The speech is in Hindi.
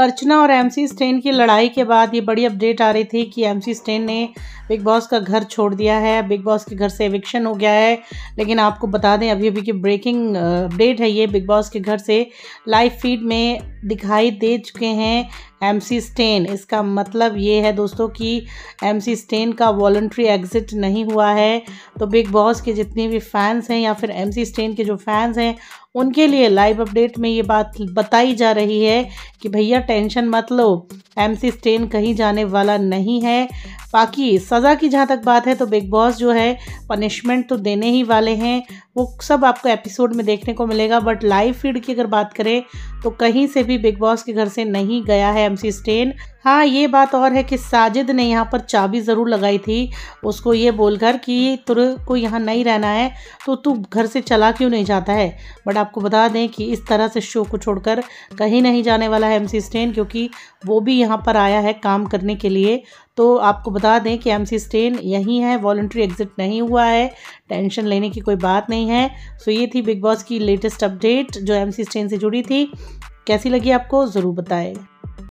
अर्चना और एम सी स्टेन की लड़ाई के बाद ये बड़ी अपडेट आ रही थी कि एम सी स्टेन ने बिग बॉस का घर छोड़ दिया है बिग बॉस के घर से एविक्शन हो गया है लेकिन आपको बता दें अभी अभी की ब्रेकिंग अपडेट है ये बिग बॉस के घर से लाइव फीड में दिखाई दे चुके हैं एम सी स्टेन इसका मतलब ये है दोस्तों कि एम सी स्टेन का वॉल्ट्री एग्ज़िट नहीं हुआ है तो बिग बॉस के जितने भी फैंस हैं या फिर एम सी स्टेन के जो फैंस हैं उनके लिए लाइव अपडेट में ये बात बताई जा रही है कि भैया टेंशन मत लो एमसी स्टेन कहीं जाने वाला नहीं है बाकी सज़ा की जहाँ तक बात है तो बिग बॉस जो है पनिशमेंट तो देने ही वाले हैं वो सब आपको एपिसोड में देखने को मिलेगा बट लाइव फीड की अगर बात करें तो कहीं से भी बिग बॉस के घर से नहीं गया है एमसी स्टेन हाँ ये बात और है कि साजिद ने यहाँ पर चाबी ज़रूर लगाई थी उसको ये बोलकर कि तुर को यहाँ नहीं रहना है तो तू घर से चला क्यों नहीं जाता है बट आपको बता दें कि इस तरह से शो को छोड़कर कहीं नहीं जाने वाला है एम स्टेन क्योंकि वो भी यहाँ पर आया है काम करने के लिए तो आपको बता दें कि एम सी स्टेन यहीं है वॉल्ट्री एग्ज़िट नहीं हुआ है टेंशन लेने की कोई बात नहीं है सो ये थी बिग बॉस की लेटेस्ट अपडेट जो एम सी स्टेन से जुड़ी थी कैसी लगी आपको ज़रूर बताएं